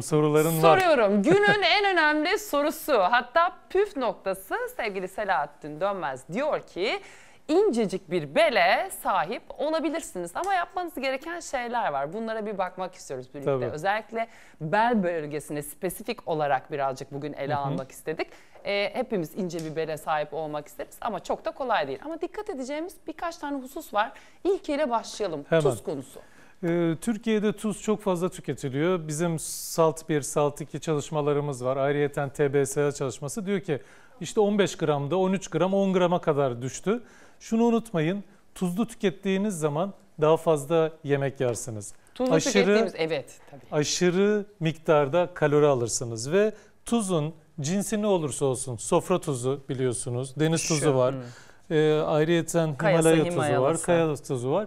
Soruların var. Soruyorum. Günün en önemli sorusu hatta püf noktası sevgili Selahattin Dönmez diyor ki incecik bir bele sahip olabilirsiniz. Ama yapmanız gereken şeyler var. Bunlara bir bakmak istiyoruz birlikte. Tabii. Özellikle bel bölgesine spesifik olarak birazcık bugün ele Hı -hı. almak istedik. Ee, hepimiz ince bir bele sahip olmak isteriz ama çok da kolay değil. Ama dikkat edeceğimiz birkaç tane husus var. İlkiyle başlayalım. Hemen. Tuz konusu. Ee, Türkiye'de tuz çok fazla tüketiliyor. Bizim Salt 1, Salt 2 çalışmalarımız var. Ayrıyeten TBSA çalışması diyor ki işte 15 gramda 13 gram 10 grama kadar düştü. Şunu unutmayın tuzlu tükettiğiniz zaman daha fazla yemek yersiniz. Tuzlu aşırı, tükettiğimiz evet tabii. Aşırı miktarda kalori alırsınız ve tuzun cinsi ne olursa olsun sofra tuzu biliyorsunuz deniz tuzu Şu, var. Hı. Hmm. E, ee, ayrıyeten Himalaya tuzu var, kaya tuzu var.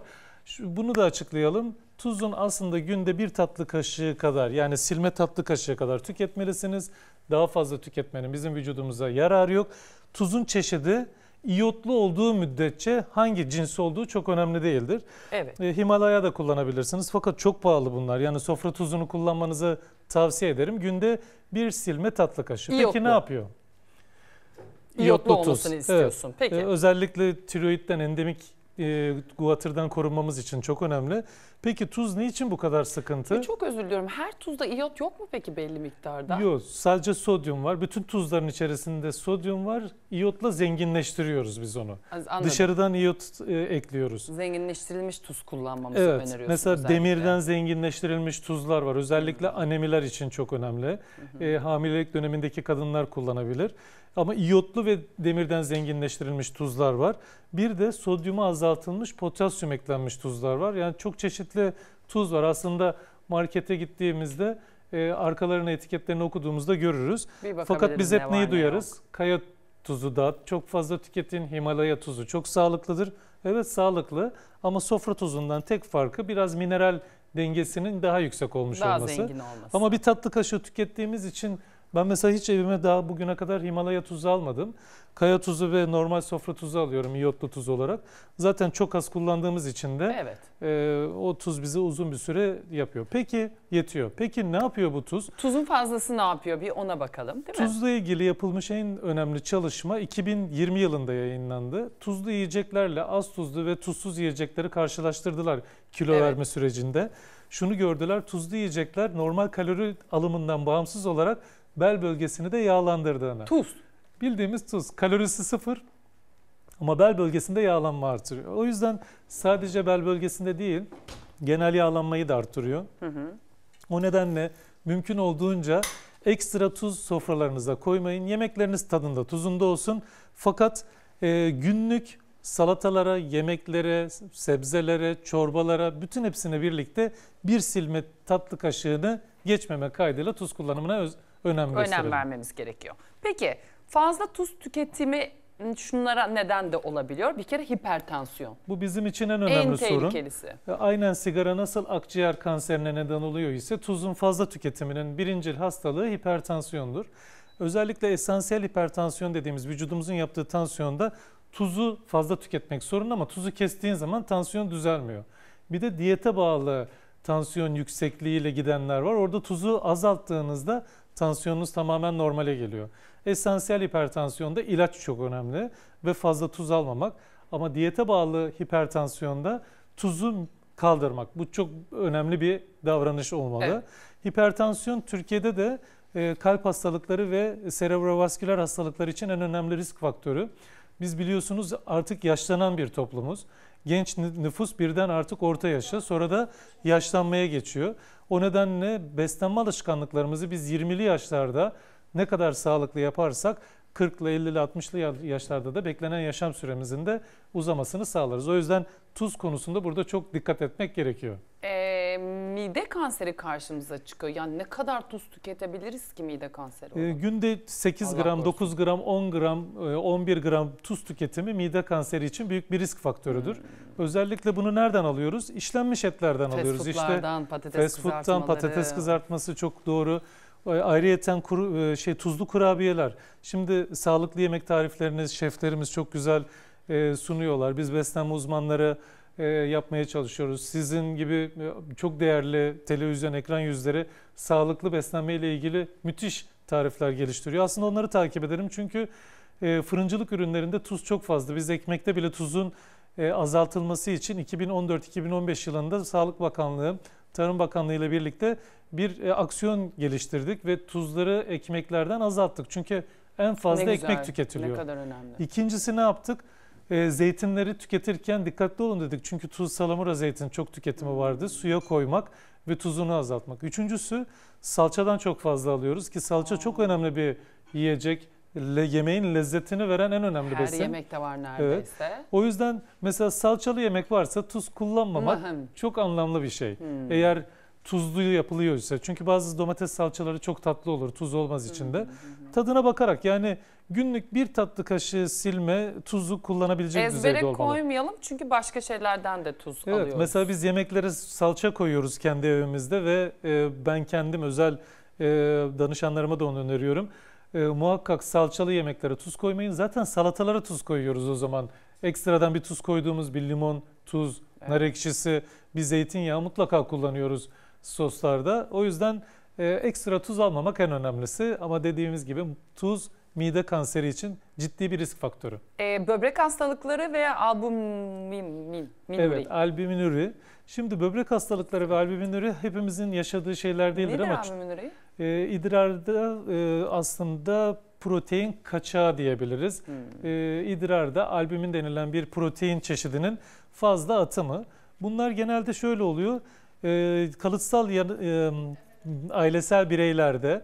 Bunu da açıklayalım. Tuzun aslında günde bir tatlı kaşığı kadar yani silme tatlı kaşığı kadar tüketmelisiniz. Daha fazla tüketmenin bizim vücudumuza yararı yok. Tuzun çeşidi iyotlu olduğu müddetçe hangi cins olduğu çok önemli değildir. Evet. Ee, Himalaya da kullanabilirsiniz fakat çok pahalı bunlar. Yani sofra tuzunu kullanmanızı tavsiye ederim. Günde bir silme tatlı kaşığı. İyotlu. Peki ne yapıyor? İyotlu, İyotlu olmasını tuz. istiyorsun. Evet. Peki. Ee, özellikle tiroidden endemik e, guatırdan korunmamız için çok önemli. Peki tuz niçin bu kadar sıkıntı? Çok özür diliyorum. Her tuzda iyot yok mu peki belli miktarda? Yok. Sadece sodyum var. Bütün tuzların içerisinde sodyum var. İyotla zenginleştiriyoruz biz onu. Anladım. Dışarıdan iyot e, ekliyoruz. Zenginleştirilmiş tuz kullanmamızı evet, öneriyorsunuz. Mesela özellikle. demirden zenginleştirilmiş tuzlar var. Özellikle anemiler için çok önemli. E, hamilelik dönemindeki kadınlar kullanabilir. Ama iyotlu ve demirden zenginleştirilmiş tuzlar var. Bir de sodyumu azaltılmış potasyum eklenmiş tuzlar var. Yani çok çeşitli kıymetli tuz var. Aslında markete gittiğimizde e, arkalarına etiketlerini okuduğumuzda görürüz. Fakat biz hep neyi duyarız? Yok. Kaya tuzu da çok fazla tüketin. Himalaya tuzu çok sağlıklıdır. Evet sağlıklı ama sofra tuzundan tek farkı biraz mineral dengesinin daha yüksek olmuş daha olması. Zengin olması. Ama bir tatlı kaşığı tükettiğimiz için ben mesela hiç evime daha bugüne kadar Himalaya tuzu almadım. Kaya tuzu ve normal sofra tuzu alıyorum iyotlu tuz olarak. Zaten çok az kullandığımız için de evet. e, o tuz bizi uzun bir süre yapıyor. Peki yetiyor. Peki ne yapıyor bu tuz? Tuzun fazlası ne yapıyor bir ona bakalım değil mi? Tuzla ilgili yapılmış en önemli çalışma 2020 yılında yayınlandı. Tuzlu yiyeceklerle az tuzlu ve tuzsuz yiyecekleri karşılaştırdılar kilo evet. verme sürecinde. Şunu gördüler tuzlu yiyecekler normal kalori alımından bağımsız olarak bel bölgesini de yağlandırdığını. Tuz. Bildiğimiz tuz. Kalorisi sıfır ama bel bölgesinde yağlanma artırıyor. O yüzden sadece bel bölgesinde değil genel yağlanmayı da artırıyor. Hı hı. O nedenle mümkün olduğunca ekstra tuz sofralarınıza koymayın. Yemekleriniz tadında tuzunda olsun. Fakat e, günlük salatalara, yemeklere, sebzelere, çorbalara bütün hepsine birlikte bir silme tatlı kaşığını geçmeme kaydıyla tuz kullanımına öz önem, önem vermemiz gerekiyor. Peki fazla tuz tüketimi ıı, şunlara neden de olabiliyor. Bir kere hipertansiyon. Bu bizim için en önemli en sorun. En tehlikelisi. E, aynen sigara nasıl akciğer kanserine neden oluyor ise tuzun fazla tüketiminin birincil hastalığı hipertansiyondur. Özellikle esansiyel hipertansiyon dediğimiz vücudumuzun yaptığı tansiyonda tuzu fazla tüketmek sorun ama tuzu kestiğin zaman tansiyon düzelmiyor. Bir de diyete bağlı tansiyon yüksekliğiyle gidenler var. Orada tuzu azalttığınızda tansiyonunuz tamamen normale geliyor. Esansiyel hipertansiyonda ilaç çok önemli ve fazla tuz almamak. Ama diyete bağlı hipertansiyonda tuzu kaldırmak. Bu çok önemli bir davranış olmalı. Evet. Hipertansiyon Türkiye'de de e, kalp hastalıkları ve serebrovasküler hastalıklar için en önemli risk faktörü. Biz biliyorsunuz artık yaşlanan bir toplumuz. Genç nüfus birden artık orta yaşa sonra da yaşlanmaya geçiyor. O nedenle beslenme alışkanlıklarımızı biz 20'li yaşlarda ne kadar sağlıklı yaparsak 40'lı 50'li 60'lı yaşlarda da beklenen yaşam süremizin de uzamasını sağlarız. O yüzden tuz konusunda burada çok dikkat etmek gerekiyor. Ee, mide kanseri karşımıza çıkıyor. Yani ne kadar tuz tüketebiliriz ki mide kanseri ee, olarak? E, günde 8 Allah gram, korusun. 9 gram, 10 gram, e, 11 gram tuz tüketimi mide kanseri için büyük bir risk faktörüdür. Hmm. Özellikle bunu nereden alıyoruz? İşlenmiş etlerden fast alıyoruz. İşte patates fast food'dan patates kızartması çok doğru. Ayrıyeten kuru, e, şey tuzlu kurabiyeler. Şimdi sağlıklı yemek tarifleriniz şeflerimiz çok güzel e, sunuyorlar. Biz beslenme uzmanları e, yapmaya çalışıyoruz. Sizin gibi e, çok değerli televizyon ekran yüzleri sağlıklı beslenme ile ilgili müthiş tarifler geliştiriyor. Aslında onları takip ederim çünkü e, fırıncılık ürünlerinde tuz çok fazla. Biz ekmekte bile tuzun azaltılması için 2014-2015 yılında Sağlık Bakanlığı, Tarım Bakanlığı ile birlikte bir aksiyon geliştirdik ve tuzları ekmeklerden azalttık. Çünkü en fazla ekmek tüketiliyor. Ne kadar önemli. İkincisi ne yaptık? e, zeytinleri tüketirken dikkatli olun dedik. Çünkü tuz salamura zeytin çok tüketimi vardı. Suya koymak ve tuzunu azaltmak. Üçüncüsü salçadan çok fazla alıyoruz ki salça çok önemli bir yiyecek. Le, yemeğin lezzetini veren en önemli Her besin. Her yemekte var neredeyse. Evet. O yüzden mesela salçalı yemek varsa tuz kullanmamak çok anlamlı bir şey. Hmm. Eğer tuzlu yapılıyorsa çünkü bazı domates salçaları çok tatlı olur tuz olmaz içinde. Hmm, hmm, hmm, Tadına bakarak yani Günlük bir tatlı kaşığı silme tuzu kullanabilecek Ezbere düzeyde olmalı. koymayalım çünkü başka şeylerden de tuz evet, alıyoruz. Mesela biz yemeklere salça koyuyoruz kendi evimizde ve e, ben kendim özel e, danışanlarıma da onu öneriyorum. E, muhakkak salçalı yemeklere tuz koymayın. Zaten salatalara tuz koyuyoruz o zaman. Ekstradan bir tuz koyduğumuz bir limon, tuz, evet. nar ekşisi, bir zeytinyağı mutlaka kullanıyoruz soslarda. O yüzden e, ekstra tuz almamak en önemlisi. Ama dediğimiz gibi tuz mide kanseri için ciddi bir risk faktörü. E, böbrek hastalıkları ve albüminürü. Evet, albüminürü. Şimdi böbrek hastalıkları ve albüminürü hepimizin yaşadığı şeyler değildir Nedir ama... Nedir albüminürü? E, ee, idrarda e, aslında protein kaçağı diyebiliriz. Hmm. E, idrarda albümin denilen bir protein çeşidinin fazla atımı. Bunlar genelde şöyle oluyor. E, kalıtsal ya, e, ailesel bireylerde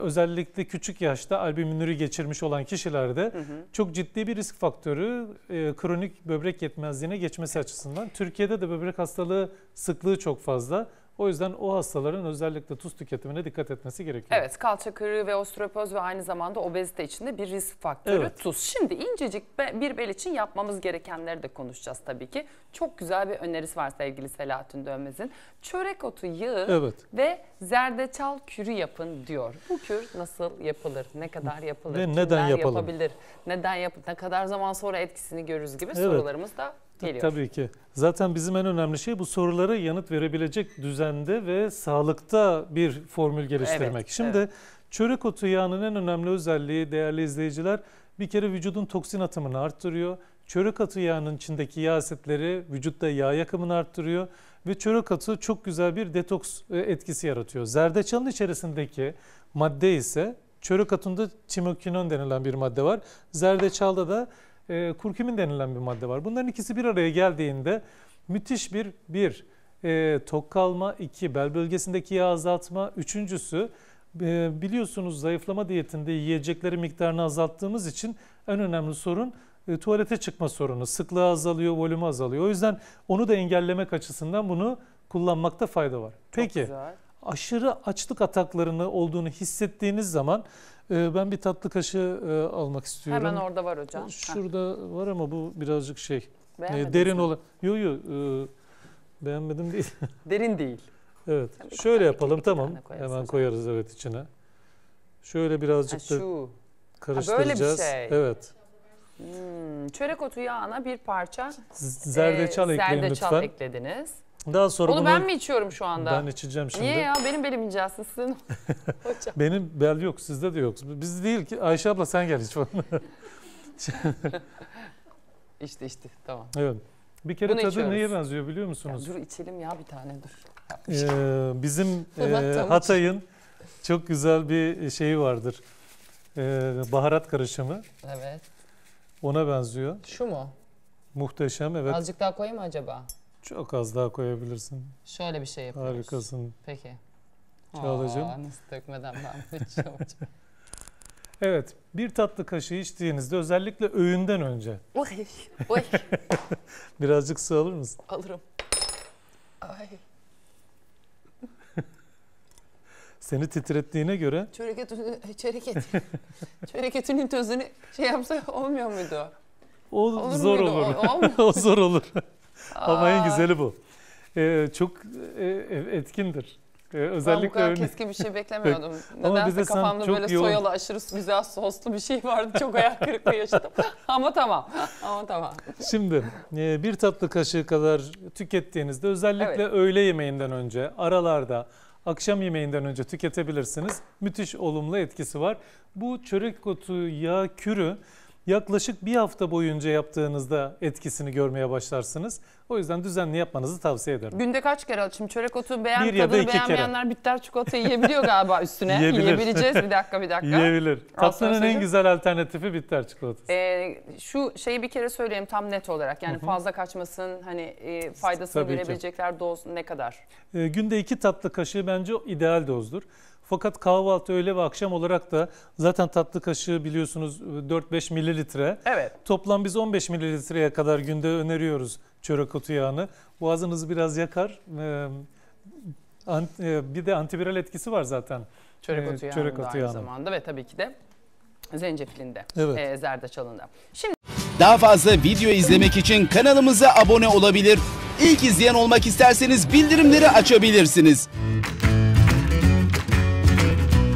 özellikle küçük yaşta albümünürü geçirmiş olan kişilerde hı hı. çok ciddi bir risk faktörü e, kronik böbrek yetmezliğine geçmesi açısından. Türkiye'de de böbrek hastalığı sıklığı çok fazla. O yüzden o hastaların özellikle tuz tüketimine dikkat etmesi gerekiyor. Evet kalça kırığı ve osteoporoz ve aynı zamanda obezite içinde bir risk faktörü evet. tuz. Şimdi incecik bir bel için yapmamız gerekenleri de konuşacağız tabii ki. Çok güzel bir önerisi var sevgili Selahattin Dönmez'in. Çörek otu yağı evet. ve zerdeçal kürü yapın diyor. Bu kür nasıl yapılır? Ne kadar yapılır? Ve neden yapılır? Yapabilir? Neden yap ne kadar zaman sonra etkisini görürüz gibi evet. sorularımız da geliyor. Tabii ki. Zaten bizim en önemli şey bu sorulara yanıt verebilecek düzende ve sağlıkta bir formül geliştirmek. Evet, Şimdi evet. çörek otu yağının en önemli özelliği değerli izleyiciler bir kere vücudun toksin atımını arttırıyor. Çörek atı yağının içindeki yağ asitleri vücutta yağ yakımını arttırıyor ve çörek atı çok güzel bir detoks e, etkisi yaratıyor. Zerdeçalın içerisindeki madde ise çörek atında timokinon denilen bir madde var. Zerdeçalda da e, ee, kurkümin denilen bir madde var. Bunların ikisi bir araya geldiğinde müthiş bir bir e, tok kalma, iki bel bölgesindeki yağ azaltma, üçüncüsü e, biliyorsunuz zayıflama diyetinde yiyecekleri miktarını azalttığımız için en önemli sorun e, tuvalete çıkma sorunu. Sıklığı azalıyor, volümü azalıyor. O yüzden onu da engellemek açısından bunu kullanmakta fayda var. Peki aşırı açlık ataklarını olduğunu hissettiğiniz zaman e, ben bir tatlı kaşığı e, almak istiyorum. Hemen orada var hocam. E, şurada Heh. var ama bu birazcık şey e, derin olan. Yo yo e, beğenmedim değil. derin değil. Evet. Tabii Şöyle yapalım iki, tamam. Iki Hemen hocam. koyarız evet içine. Şöyle birazcık ha, da karıştıracağız. Ha, böyle bir şey. Evet. Hmm, çörek otu yağına bir parça zerdeçal, e, ekleyin zerdeçal lütfen. eklediniz. Daha sonra Onu bunu... ben mi içiyorum şu anda? Ben içeceğim şimdi. Niye ya? Benim belim incelsin sizin hocam. Benim bel yok, sizde de yok. Biz değil ki. Ayşe abla sen gel iç işte işte tamam. Evet. Bir kere Bunu tadı içiyoruz. neye benziyor biliyor musunuz? Ya dur içelim ya bir tane dur. Ee, bizim e, Hatay'ın çok güzel bir şeyi vardır. Ee, baharat karışımı. Evet. Ona benziyor. Şu mu? Muhteşem evet. Azıcık daha koyayım mı acaba? Çok az daha koyabilirsin. Şöyle bir şey yapıyoruz. Harikasın. Peki. Çağla'cığım. Nasıl dökmeden ben şey Evet, bir tatlı kaşığı içtiğinizde özellikle öğünden önce. Oy, oy. Birazcık su alır mısın? Alırım. Ay. Seni titrettiğine göre. Çörek etini, çörek et. çörek etinin tozunu şey yapsa olmuyor muydu o? O olur zor muydu? olur. O, olmuyor. o zor olur. Ama en güzeli bu. Ee, çok e, e etkindir. Ee, özellikle ben bu kadar keskin bir şey beklemiyordum. Nedense kafamda böyle yoğun... soyalı aşırı güzel soslu bir şey vardı. Çok ayak kırıklığı yaşadım. Ama tamam. Ama tamam. Şimdi e, bir tatlı kaşığı kadar tükettiğinizde özellikle evet. öğle yemeğinden önce aralarda akşam yemeğinden önce tüketebilirsiniz. Müthiş olumlu etkisi var. Bu çörek otu yağ kürü yaklaşık bir hafta boyunca yaptığınızda etkisini görmeye başlarsınız. O yüzden düzenli yapmanızı tavsiye ederim. Günde kaç kere alalım? çörek otu beğen, bir ya da iki beğenmeyenler kere. bitter çikolata yiyebiliyor galiba üstüne. Yiyebilir. Yiyebileceğiz bir dakika bir dakika. Yiyebilir. Tatlının en güzel alternatifi bitter çikolatası. Ee, şu şeyi bir kere söyleyeyim tam net olarak. Yani Hı -hı. fazla kaçmasın hani e, faydasını Tabii görebilecekler ki. doz ne kadar? Ee, günde iki tatlı kaşığı bence ideal dozdur. Fakat kahvaltı, öğle ve akşam olarak da zaten tatlı kaşığı biliyorsunuz 4-5 e, mililitre. Evet. Toplam biz 15 mililitreye kadar günde öneriyoruz çörek otu yağını. Boğazınızı biraz yakar. E, bir de antiviral etkisi var zaten. Çörek otu yağında çörek otu aynı yağını. zamanda ve tabii ki de zencefilinde, evet. zerdeçalında. Şimdi... Daha fazla video izlemek için kanalımıza abone olabilir. İlk izleyen olmak isterseniz bildirimleri açabilirsiniz.